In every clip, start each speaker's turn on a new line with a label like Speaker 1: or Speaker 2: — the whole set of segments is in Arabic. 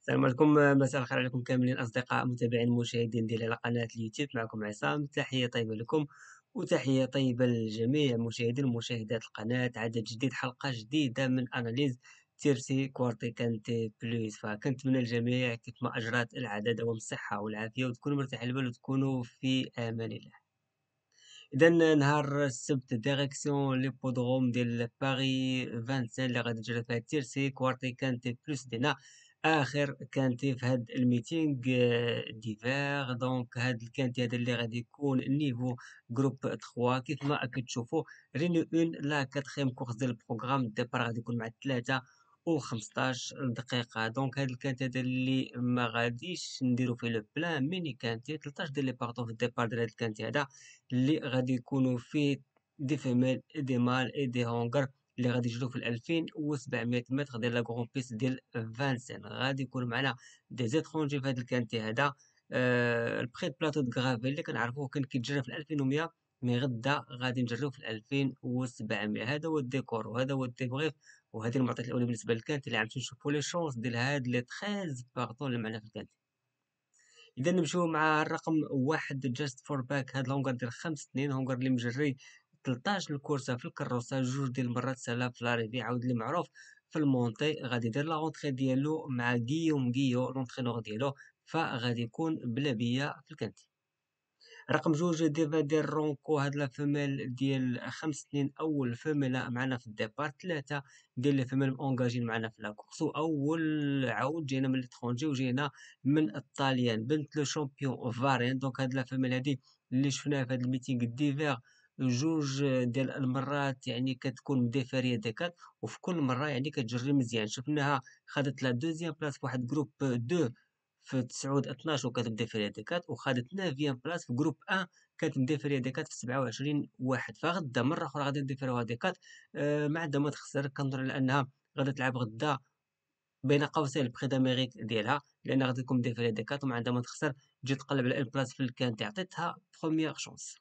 Speaker 1: السلام عليكم مساء الخير عليكم كاملين اصدقاء متابعين مشاهدين ديال على قناه اليوتيوب معكم عصام تحيه طيبه لكم وتحيه طيبه للجميع مشاهدين ومشاهدات القناه عدد جديد حلقه جديده من اناليز تيرسي كوارتي كانتي بلوس فكنتمنى الجميع كيف ما اجرات العدد دوام الصحه والعافيه وتكونوا مرتاحين البال وتكونوا في امان الله اذا نهار السبت ديريكسيون لي بودروم ديال باري 25 اللي غادي تجري فيها تيرسي كوارتي كانتي بلوس دينا اخر كانتي في هاد الميتينغ آه، ديفير دونك هاد الكانتي هذا اللي غادي يكون نيفو جروب 3 كيف ما كتشوفوا رينو اون لا كاتريم كورس ديال البروغرام ديبار غادي يكون مع 3 و 15 دقيقه دونك هاد الكانتي هذا اللي ما غاديش نديرو فيه لو بلان ميني كانتي 13 ديال لي بارطون في ديبار ديال هاد الكانتي هذا اللي غادي يكونوا فيه دي فيميل دي مال اي دي هونغر اللي غادي يجرو في 2700 متر ديال لا كغون بيس ديال فانسين غادي يكون معنا دي زيترونجي في هاد الكانتي هذا أه البخي بلاطو دو كغافي اللي كنعرفوه كان كيتجرى في 2100 مي غدا غادي نجرو في 2700 هذا هو الديكور وهذا هو الديبغيف وهذه المعطيات الاولى بالنسبه للكانتي اللي عرفتو نشوفو لي شونس ديال هاد لي 13 بارطون اللي معنا في الكانتي اذا نمشيو مع الرقم واحد جاست فور باك هاد لونغر ديال خمس سنين هونغر اللي مجري تلطاش الكورسه في الكروسه جوج ديال المرات سالا في لاريفي عاود لي معروف في المونتي غادي يدير لا رونتري ديالو مع غيوم غيو لونترينور ديالو فغادي يكون بيا في الكانتي رقم جوج ديفا ديال رونكو هاد لا فيميل ديال خمس سنين اول فيميل معنا في الديبار ثلاثه ديال فيميل اونجاجين معنا في لاكورس اول عاود جينا من ليترونجي وجينا من الطاليان بنت لو شامبيون فارين دونك هاد لا فيميل هادي اللي شفناها في هاد الميتينغ ديفير جوج آه، ديال المرات يعني كتكون مدافع يدكات وفي كل مرة يعني كتجري مزيان شفناها خدت لا دوزيام بلاص في واحد جروب دو في تسعود اثناش وكتبدا في يدكات وخدت نافيام بلاس في جروب ان كانت في يدكات في سبعة وعشرين واحد فغدا مرة أخرى غادي ندافعو هاديكات أه ما عندها ما تخسر كنظن على أنها غادي تلعب غدا بين قوسين البخي داميريك ديالها لان غادي تكون مدافع ديكات وما عندها ما تخسر تجي تقلب على ان بلاس في اللي كانت عطيتها بروميير شونس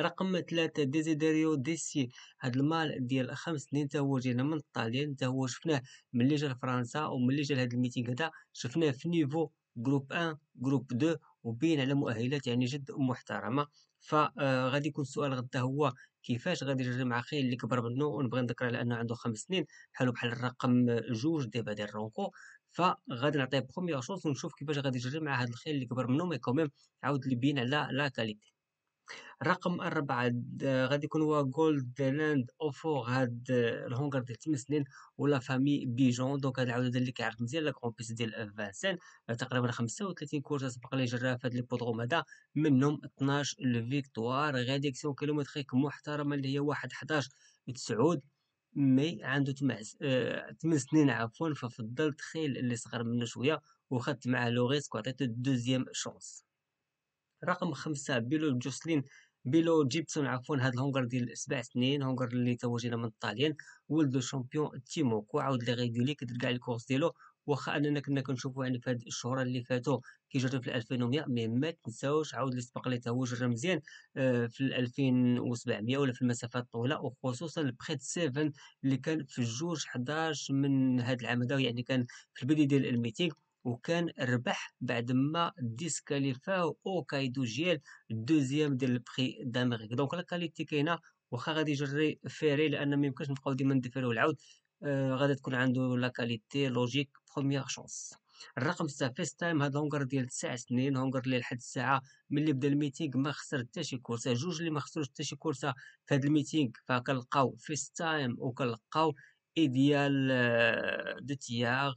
Speaker 1: رقم ثلاثة ديزيديريو ديسي هاد المال ديال خمس سنين تا هو جينا من الطاليان تا هو شفناه ملي جا لفرنسا وملي جا لهاد الميتينغ هدا شفناه في نيفو جروب ان جروب دو وبين على مؤهلات يعني جد محترمه فغادي آه، يكون السؤال غدا هو كيفاش غادي يجري مع خيل اللي كبر منه ونبغي نذكر على انه عنده خمس سنين بحالو بحال الرقم جوج دابا ديال رونكو فغادي نعطيه بروميير شونس ونشوف كيفاش غادي يجري مع هاد الخيل اللي كبر منه مي كوميم عاود اللي بين على لا كاليتي رقم أربعة غادي يكون هو جولد لاند أوفور هاد الهونغر ديال تمن سنين ولا فامي بيجون دونك هاد العودة اللي كيعرف مزيان لا كرون بيس ديال فانسان تقريبا خمسة 35 كورس سبق لي جرا في هاد ليبودغوم هدا منهم 12 الفيكتوار غاديكسيون كيلومتريك محترمة اللي هي واحد حداش تسعود مي عنده تمن آه، سنين عفوا ففضل تخيل اللي صغر منه شويه وخدت معاه لو ريسك وعطيته دوزيام شونس رقم خمسة بيلو جوسلين بيلو جيبسون عفوا هاد الهونغر ديال سبع سنين هونغر اللي توج من الطاليان ولد الشامبيون تيموكو عاود لي لي كدير كاع الكورس ديالو واخا اننا كنا كنشوفو يعني في هاد الشهور اللي فاتو كيجرب في 2100 مي ما تنساوش عاود اللي سبق لي هو مزيان آه، في 2700 ولا في المسافات الطويله وخصوصا البريت 7 اللي كان في جوج 11 من هاد العام هذا يعني كان في البدايه ديال الميتينغ وكان ربح بعد ما ديسكاليفاو كايدو جيال الدوزيام ديال البري دامريك دونك لا كاليتي كاينه واخا غادي يجري فيري لان ما يمكنش نبقاو ديما ندفلو العود آه غادي تكون عنده لا كاليتي لوجيك بروميير شونس الرقم 6 فيست تايم هاد هونغر ديال 9 سنين هونغر اللي لحد الساعه ملي بدا الميتينغ ما خسر حتى شي كورسه جوج اللي ما خسروش حتى شي كورسه في هاد الميتينغ فكنلقاو فيست تايم وكنلقاو اي ديال آه، دو تياغ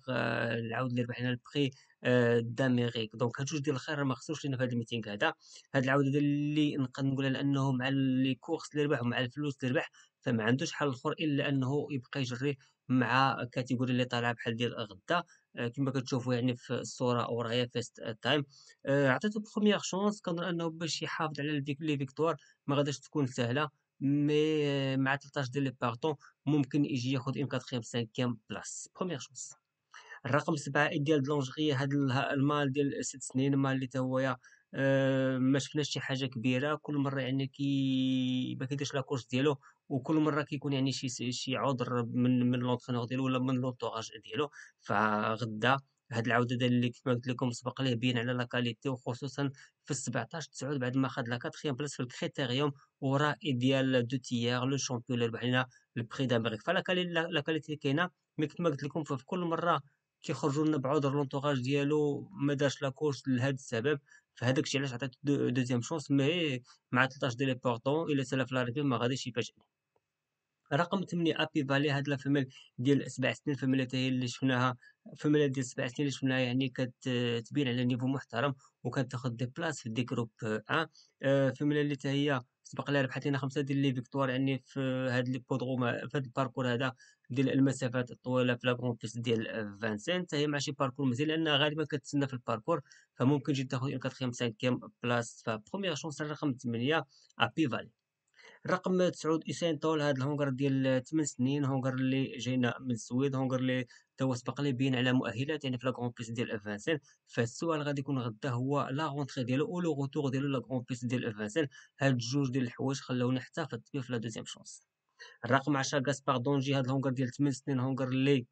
Speaker 1: العاود آه، اللي ربحنا البخي آه، داميريك دونك هاد جوج ديال الخير ما خصوش لينا في هاد الميتينغ هذا هاد العوده اللي نقدر نقولها لانه مع لي كورس اللي ربح ومع الفلوس اللي ربح فما عندوش حل اخر الا انه يبقى يجري مع كاتيجوري اللي طالعه بحال ديال غدا كما كتشوفوا يعني في الصوره ورايا فيست تايم عطيتو بروميير شونس كنظن انه باش يحافظ على لي فيكتوار ما غاداش تكون سهله مي مع 13 ديال لي باغتون ممكن يجي ياخذ ان 4 5 بلاس بروميير شونس الرقم 7 ديال دلونجري هاد المال ديال 6 سنين مال اللي تا هو أه ما شفناش شي حاجه كبيره كل مره يعني كي ما كيديرش لا كورس ديالو وكل مره كيكون يعني شي شي عذر من من لونترينور ديالو ولا من لونتوراج ديالو فغدا هاد العودة اللي كيما قلت لكم سبق ليه بين على لاكاليتي وخصوصا في 17 تسعود بعد ما خد لا كاتخيام بلاص في الكريتيريوم ورا ديال دو تيير لو شامبيون اللي ربح لينا البخي دامريك فلاكاليتي كاينه مي كما قلت لكم في كل مرة كيخرجوا لنا بعذر لونطوغاج ديالو ما دارش كورس لهذا السبب فهداك الشيء علاش عطيت دوزيام شونس مي مع 13 ديال لي بورطون الا سالف لا ما غاديش يفاجئني رقم 8 ابي فالي هاد الفمل ديال سبع سنين فمله تاهي اللي شفناها فمله ديال سبع سنين اللي شفناها يعني كتبين على نيفو محترم وكتاخد دي بلاص في دي جروب ان أه فمله اللي تاهي سبق لها ربحت لنا خمسه ديال لي فيكتوار يعني في هاد لي بودغوم في هاد الباركور هذا ديال المسافات الطويله في لاكونتيس ديال فانسين حتى هي ماشي باركور مزيان لانها غالبا كتسنى في الباركور فممكن تجي تاخد اون كاتخيام سانكيام بلاص فبخومييغ شونس رقم 8 ابي فالي رقم تسعود اسين طول هاد الهونغر ديال 8 سنين هونغر اللي جاينا من السويد هونغر اللي توا سبق لي بين على مؤهلات يعني في لا كرون بيس ديال 25 فالسؤال غادي يكون غدا هو لا غونتخي ديالو او لو غوتور ديالو لا كرون بيس ديال 25 هاد الجوج ديال الحوايج خلاونا حتى في في لا دوزيام شونس الرقم 10 غاسبار دونجي هاد الهونغر ديال 8 سنين هونغر اللي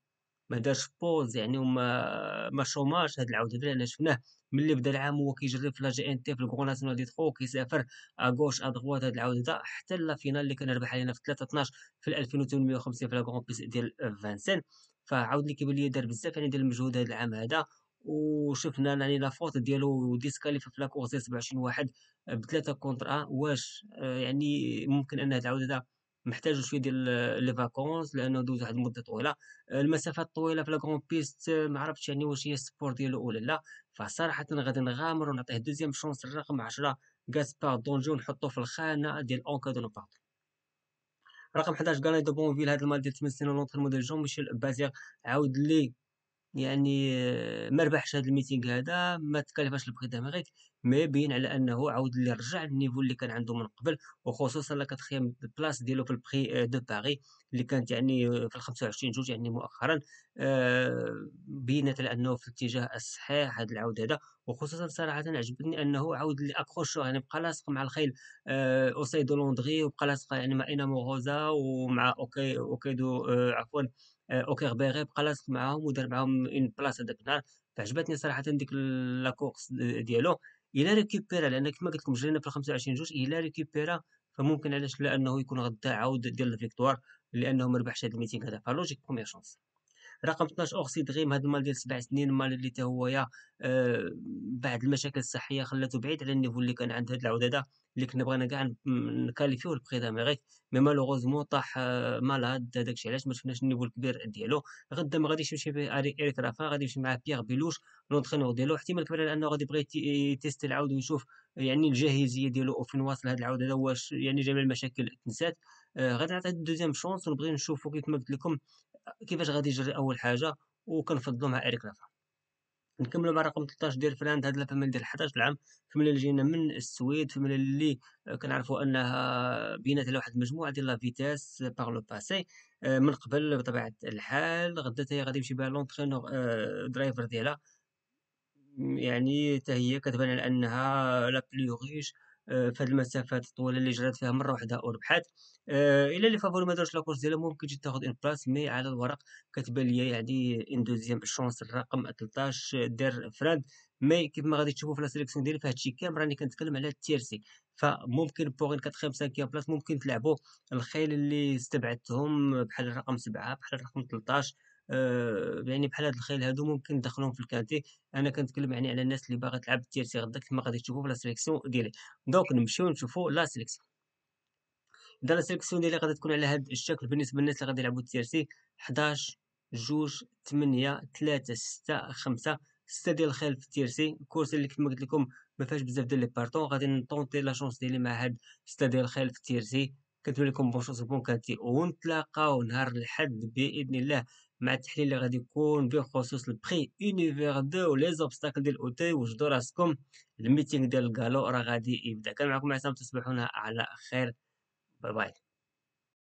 Speaker 1: ما دارش بوز يعني وما ما شوماش هاد العاود هذا لان شفناه ملي بدا العام هو كيجرب في لا جي ان تي في الكرون ناسيونال دي ترو كيسافر اغوش ادغوات هاد هذا حتى لا فينال اللي كان ربح علينا في 3 12 في 2850 في لا كرون بيس ديال فانسين فعاود لي كيبان لي دار بزاف يعني ديال المجهود هاد العام هذا وشفنا يعني لا فوت ديالو ديسكالي في لا كورسي 27 واحد بثلاثه كونتر ا واش يعني ممكن ان هاد العوده محتاج شويه ديال لي فاكونس لانه دوز واحد المده طويله المسافات الطويله في لا كرون بيست ما عرفتش يعني واش هي السبور ديالو ولا لا فصراحه غادي نغامر ونعطيه دوزيام شونس الرقم 10 غاسبار دونجو ونحطو في الخانه ديال اونكا دو نبارت رقم 11 غاني دو بونفيل هذا المال ديال 8 سنين لونترينمون ديال جون ميشيل بازيغ عاود لي يعني ما ربحش هاد الميتينغ هذا ما تكلفش الخدام غير ما يبين على انه عاود اللي رجع للنيفو اللي كان عنده من قبل وخصوصا لا كتخيم بلاص ديالو في البري دو باغي اللي كانت يعني في 25 جوج يعني مؤخرا آه، بينت على انه في الاتجاه الصحيح هاد العود هذا وخصوصا صراحه عجبني انه عاود اللي لاكروشو يعني بقى لاصق مع الخيل آه، اوسيدو لوندغي وبقى لاصق يعني مع اينامو غوزا ومع اوكي اوكيدو آه، عفوا آه، بيغي بقى لاصق معاهم ودار معاهم اون بلاص داك النهار فعجبتني صراحه ديك لا كورس ديالو الا ريكوبيرا لان كما قلت لكم جرينا في 25 جوج الا ريكوبيرا فممكن علاش لا انه يكون غدا عاود ديال الفيكتوار لانه ما ربحش الميتينغ هذا فلوجيك بروميير شونس رقم 12 اورسيد غيم هذا المال ديال سبع سنين مال اللي تا هويا آه بعد المشاكل الصحيه خلاته بعيد على النيفو اللي كان عند هاد العود هذا اللي كنا بغينا كاع نكاليفيو البخي داميريك مي مالوغوزمون طاح آه، مالاد داكشي علاش ما شفناش النيفو الكبير ديالو غدا ما غاديش يمشي به اريك رافا غادي يمشي مع بيير بيلوش لونترينور ديالو احتمال كبير على انه غادي يبغي تيست العود ويشوف يعني الجاهزيه ديالو فين واصل هذا العود هذا واش يعني جميع المشاكل تنسات آه، غادي نعطي الدوزيام شونس ونبغي نشوفو كيف ما قلت لكم آه، كيفاش غادي يجري اول حاجه وكنفضلو مع اريك رافا نكملوا مع رقم 13 ديال فنلندا هاد الفاميلا ديال 11 العام فاميلي اللي جينا من السويد فاميلي اللي كنعرفوا انها بينات على واحد المجموعه ديال لا فيتاس باغ لو باسي من قبل بطبيعه الحال غدا تاهي غادي يمشي بها لونترينور درايفر آه، ديالها يعني تاهي كتبان على انها لا بلو ريش آه، في هاد المسافات الطويله اللي جرات فيها مره واحده وربحات آه، الا اللي فافوري ما دارش لاكورس ديالها ممكن تجي تاخذ ان بلاس مي على الورق كتبان ليا يعني ان دوزيام شونس الرقم 13 دار فراند مي كيف ما غادي تشوفوا في لا سيليكسيون ديالي في الشيء كامل راني كنتكلم على التيرسي فممكن بوغ ان 4 5 بلاس ممكن تلعبوا الخيل اللي استبعدتهم بحال الرقم 7 بحال الرقم 13 آه يعني بحال هاد الخيل هادو ممكن تدخلهم في الكانتي انا كنتكلم يعني على الناس اللي باغا تلعب التيرسي غدا كما غادي تشوفو في لا سيليكسيون ديالي دونك نمشيو نشوفو لا سيليكسيون اذا لا سيليكسيون ديالي غادي تكون على هاد الشكل بالنسبه للناس اللي غادي يلعبو سي 11 جوج 8 3 6 5 ستة ديال الخيل في سي الكرسي اللي كما قلت لكم ما فيهاش بزاف ديال لي بارتون غادي نطونتي لا شونس ديالي مع هاد ستة ديال الخيل في سي كنتمنى لكم بون شونس بون كانتي ونتلاقاو نهار الاحد باذن الله مع التحليل اللي غادي يكون بخصوص البخي اونيفير دو لي زوبستاكل ديال اوتي وجدوا راسكم الميتينغ ديال الكالو راه غادي يبدا كان معكم عصام تصبحون على خير باي باي